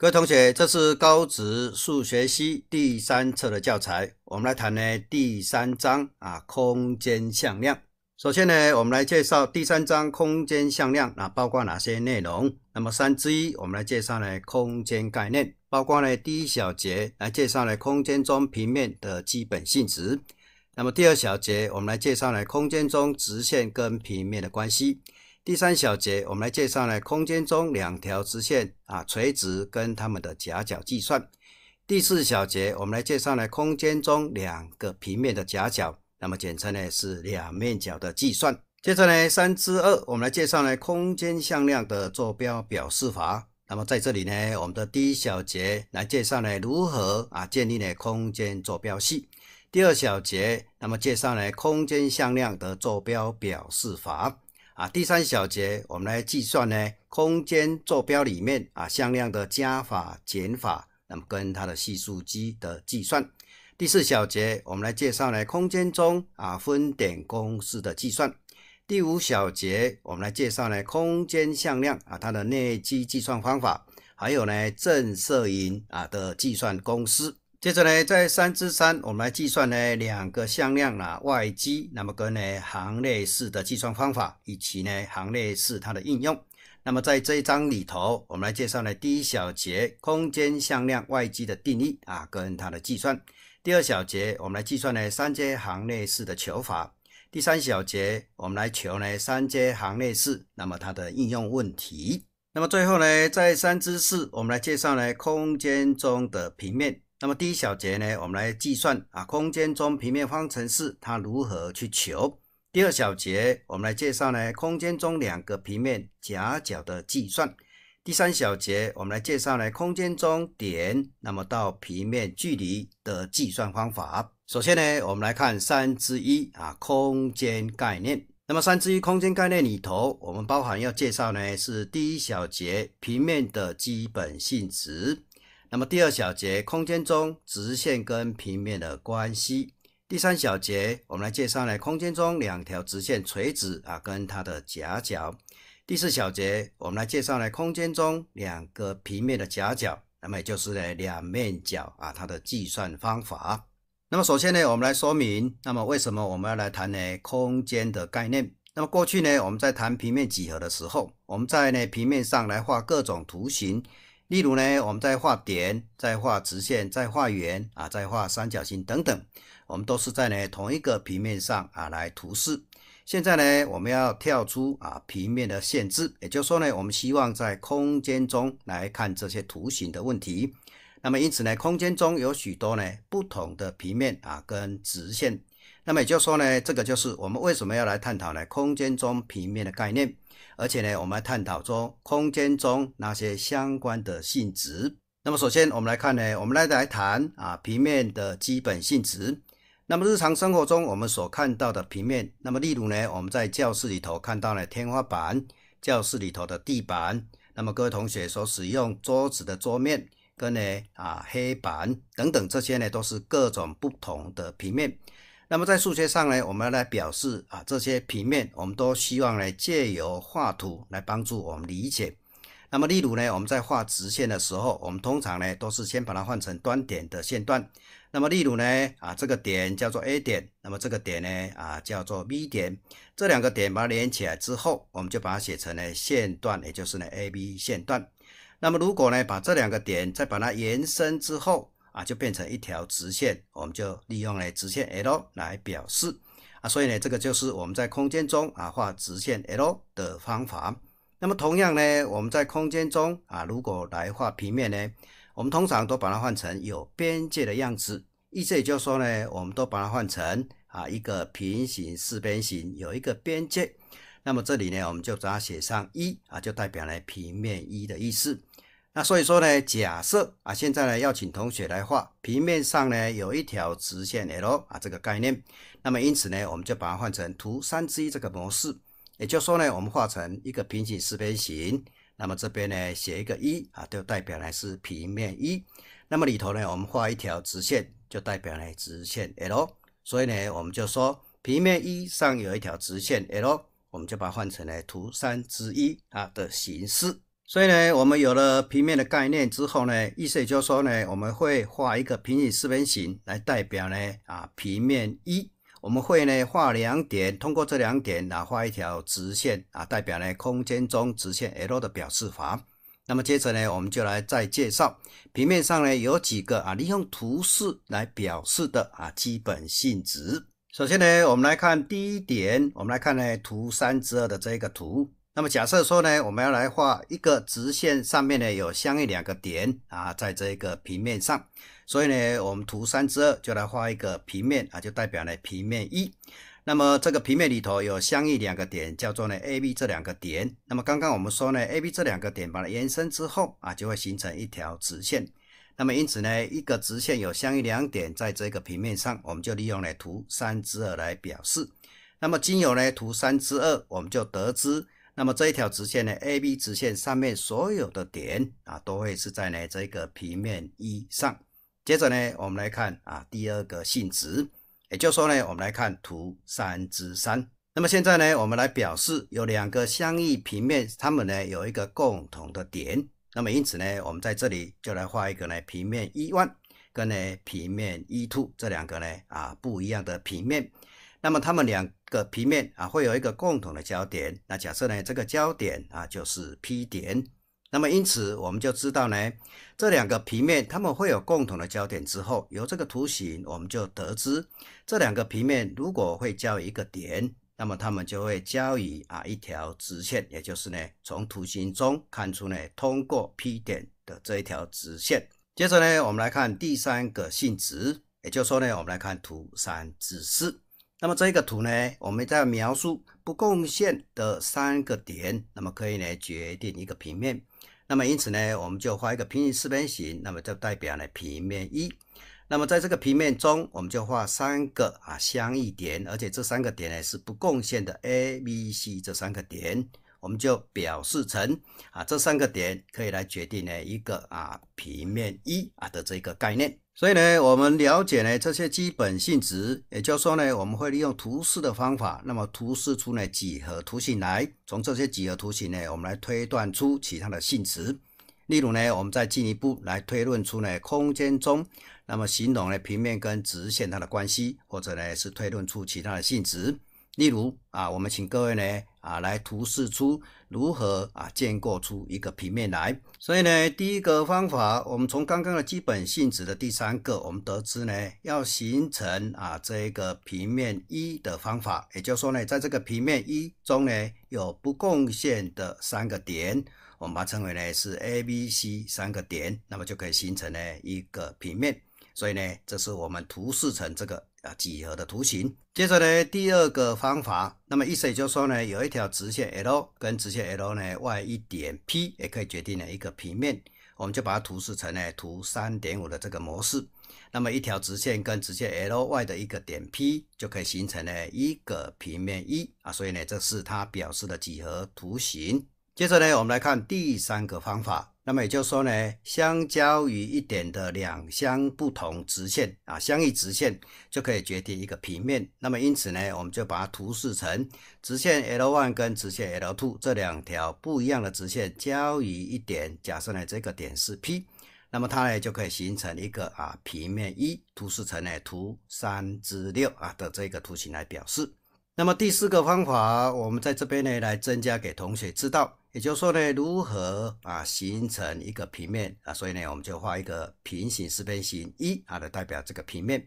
各位同学，这是高职数学系第三册的教材，我们来谈呢第三章啊空间向量。首先呢，我们来介绍第三章空间向量啊包括哪些内容。那么三之一，我们来介绍呢空间概念，包括呢第一小节来介绍呢空间中平面的基本性质。那么第二小节，我们来介绍呢空间中直线跟平面的关系。第三小节，我们来介绍呢空间中两条直线啊垂直跟它们的夹角计算。第四小节，我们来介绍呢空间中两个平面的夹角，那么简称呢是两面角的计算。接着呢三之二，我们来介绍呢空间向量的坐标表示法。那么在这里呢，我们的第一小节来介绍呢如何啊建立呢空间坐标系。第二小节，那么介绍呢空间向量的坐标表示法。啊，第三小节我们来计算呢空间坐标里面啊向量的加法、减法，那么跟它的系数积的计算。第四小节我们来介绍呢空间中啊分点公式的计算。第五小节我们来介绍呢空间向量啊它的内积计算方法，还有呢正射影啊的计算公式。接着呢，在三之三，我们来计算呢两个向量啊外积，那么跟呢行列式的计算方法，以及呢行列式它的应用。那么在这一章里头，我们来介绍呢第一小节空间向量外积的定义啊跟它的计算。第二小节我们来计算呢三阶行列式的求法。第三小节我们来求呢三阶行列式，那么它的应用问题。那么最后呢，在三之四，我们来介绍呢空间中的平面。那么第一小节呢，我们来计算啊空间中平面方程式它如何去求。第二小节我们来介绍呢空间中两个平面夹角的计算。第三小节我们来介绍呢空间中点那么到平面距离的计算方法。首先呢，我们来看三之一啊空间概念。那么三之一空间概念里头，我们包含要介绍呢是第一小节平面的基本性质。那么第二小节，空间中直线跟平面的关系；第三小节，我们来介绍呢空间中两条直线垂直啊跟它的夹角；第四小节，我们来介绍呢空间中两个平面的夹角，那么也就是呢两面角啊它的计算方法。那么首先呢，我们来说明，那么为什么我们要来谈呢空间的概念？那么过去呢，我们在谈平面几何的时候，我们在呢平面上来画各种图形。例如呢，我们在画点、在画直线、在画圆啊、在画三角形等等，我们都是在呢同一个平面上啊来图示。现在呢，我们要跳出啊平面的限制，也就是说呢，我们希望在空间中来看这些图形的问题。那么因此呢，空间中有许多呢不同的平面啊跟直线。那么也就是说呢，这个就是我们为什么要来探讨呢空间中平面的概念。而且呢，我们来探讨中空间中那些相关的性质。那么，首先我们来看呢，我们来来谈啊平面的基本性质。那么，日常生活中我们所看到的平面，那么例如呢，我们在教室里头看到了天花板、教室里头的地板，那么各位同学所使用桌子的桌面跟呢啊黑板等等，这些呢都是各种不同的平面。那么在数学上呢，我们来表示啊这些平面，我们都希望呢借由画图来帮助我们理解。那么例如呢，我们在画直线的时候，我们通常呢都是先把它换成端点的线段。那么例如呢，啊这个点叫做 A 点，那么这个点呢，啊叫做 B 点，这两个点把它连起来之后，我们就把它写成呢线段，也就是呢 AB 线段。那么如果呢把这两个点再把它延伸之后，啊，就变成一条直线，我们就利用了直线 l 来表示啊，所以呢，这个就是我们在空间中啊画直线 l 的方法。那么同样呢，我们在空间中啊，如果来画平面呢，我们通常都把它换成有边界的样子，意思也就是说呢，我们都把它换成啊一个平行四边形有一个边界。那么这里呢，我们就把它写上一啊，就代表了平面一的意思。那所以说呢，假设啊，现在呢要请同学来画平面上呢有一条直线 l 啊，这个概念。那么因此呢，我们就把它换成图三之一这个模式。也就是说呢，我们画成一个平行四边形。那么这边呢写一个一啊，就代表呢是平面一。那么里头呢，我们画一条直线，就代表呢直线 l。所以呢，我们就说平面一上有一条直线 l，我们就把它换成了图三之一啊的形式。所以呢，我们有了平面的概念之后呢，意思也就是说呢，我们会画一个平行四边形来代表呢啊平面一。我们会呢画两点，通过这两点啊、画一条直线啊，代表呢空间中直线 l 的表示法。那么接着呢，我们就来再介绍平面上呢有几个啊利用图示来表示的啊基本性质。首先呢，我们来看第一点，我们来看呢图三之二的这个图。那么假设说呢，我们要来画一个直线上面呢有相应两个点啊，在这一个平面上，所以呢我们图三之二就来画一个平面啊，就代表呢平面一。那么这个平面里头有相应两个点，叫做呢 A、B 这两个点。那么刚刚我们说呢，A、B 这两个点把它延伸之后啊，就会形成一条直线。那么因此呢，一个直线有相应两点在这个平面上，我们就利用呢图三之二来表示。那么经由呢图三之二，我们就得知。那么这一条直线呢，AB 直线上面所有的点啊，都会是在呢这个平面一上。接着呢，我们来看啊第二个性质，也就是说呢，我们来看图三之三。那么现在呢，我们来表示有两个相异平面，它们呢有一个共同的点。那么因此呢，我们在这里就来画一个呢平面一 one，跟呢平面一 two 这两个呢啊不一样的平面。那么它们两。个平面啊，会有一个共同的焦点。那假设呢，这个焦点啊就是 P 点。那么因此我们就知道呢，这两个平面它们会有共同的焦点之后，由这个图形我们就得知，这两个平面如果会交一个点，那么它们就会交于啊一条直线，也就是呢从图形中看出呢通过 P 点的这一条直线。接着呢，我们来看第三个性质，也就是说呢，我们来看图三至四。那么这个图呢，我们在描述不共线的三个点，那么可以呢决定一个平面。那么因此呢，我们就画一个平行四边形，那么就代表呢平面一。那么在这个平面中，我们就画三个啊相异点，而且这三个点呢是不共线的 A、B、C 这三个点，我们就表示成啊这三个点可以来决定呢一个啊平面一啊的这个概念。所以呢，我们了解呢这些基本性质，也就是说呢，我们会利用图示的方法，那么图示出呢几何图形来，从这些几何图形呢，我们来推断出其他的性质。例如呢，我们再进一步来推论出呢空间中，那么形容呢平面跟直线它的关系，或者呢是推论出其他的性质。例如啊，我们请各位呢。啊，来图示出如何啊建构出一个平面来。所以呢，第一个方法，我们从刚刚的基本性质的第三个，我们得知呢，要形成啊这一个平面一的方法，也就是说呢，在这个平面一中呢，有不共线的三个点，我们把它称为呢是 A、B、C 三个点，那么就可以形成呢一个平面。所以呢，这是我们图示成这个啊几何的图形。接着呢，第二个方法，那么意思也就说呢，有一条直线 l 跟直线 l 呢外一点 P，也可以决定呢一个平面，我们就把它图示成呢图三点五的这个模式。那么一条直线跟直线 l 外的一个点 P，就可以形成呢一个平面一啊。所以呢，这是它表示的几何图形。接着呢，我们来看第三个方法。那么也就是说呢，相交于一点的两相不同直线啊，相异直线就可以决定一个平面。那么因此呢，我们就把它图示成直线 l1 跟直线 l2 这两条不一样的直线交于一点，假设呢这个点是 P，那么它呢就可以形成一个啊平面一，图示成呢图三之六啊的这个图形来表示。那么第四个方法，我们在这边呢来增加给同学知道。也就是说呢，如何啊形成一个平面啊？所以呢，我们就画一个平行四边形一啊来代表这个平面。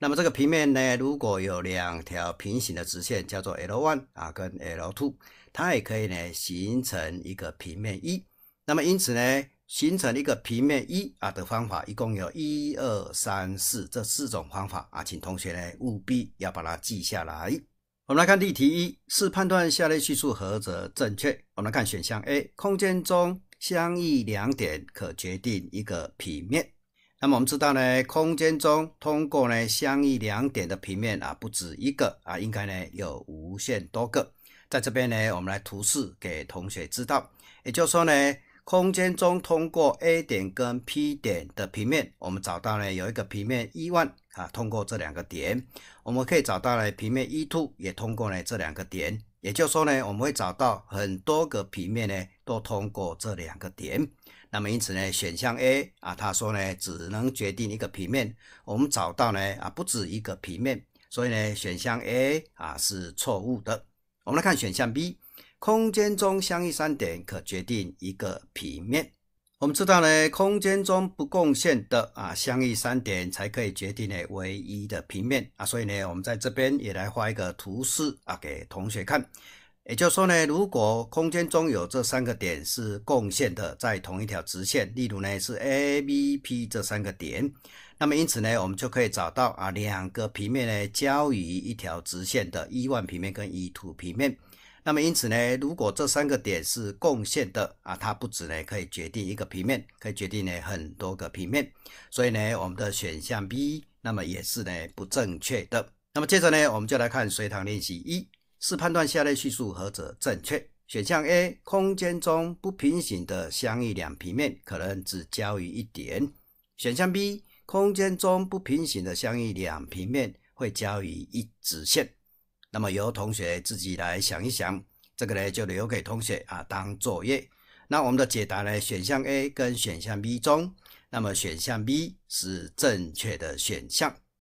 那么这个平面呢，如果有两条平行的直线叫做 L1 啊跟 L2，它也可以呢形成一个平面一。那么因此呢，形成一个平面一啊的方法一共有一二三四这四种方法啊，请同学呢务必要把它记下来。我们来看例题一，是判断下列叙述何者正确。我们来看选项 A，空间中相异两点可决定一个平面。那么我们知道呢，空间中通过呢相异两点的平面啊，不止一个啊，应该呢有无限多个。在这边呢，我们来图示给同学知道。也就是说呢。空间中通过 A 点跟 P 点的平面，我们找到呢有一个平面 E one 啊，通过这两个点，我们可以找到呢平面 E two 也通过呢这两个点，也就是说呢我们会找到很多个平面呢都通过这两个点，那么因此呢选项 A 啊他说呢只能决定一个平面，我们找到呢啊不止一个平面，所以呢选项 A 啊是错误的，我们来看选项 B。空间中相异三点可决定一个平面。我们知道呢，空间中不共线的啊，相异三点才可以决定呢唯一的平面啊。所以呢，我们在这边也来画一个图示啊，给同学看。也就是说呢，如果空间中有这三个点是共线的，在同一条直线，例如呢是 A、B、P 这三个点，那么因此呢，我们就可以找到啊，两个平面呢交于一条直线的一万平面跟一土平面。那么因此呢，如果这三个点是共线的啊，它不止呢可以决定一个平面，可以决定呢很多个平面。所以呢，我们的选项 B 那么也是呢不正确的。那么接着呢，我们就来看随堂练习一，是判断下列叙述何者正确。选项 A：空间中不平行的相异两平面可能只交于一点。选项 B：空间中不平行的相异两平面会交于一直线。那么由同学自己来想一想，这个呢就留给同学啊当作业。那我们的解答呢，选项 A 跟选项 B 中，那么选项 B 是正确的选项。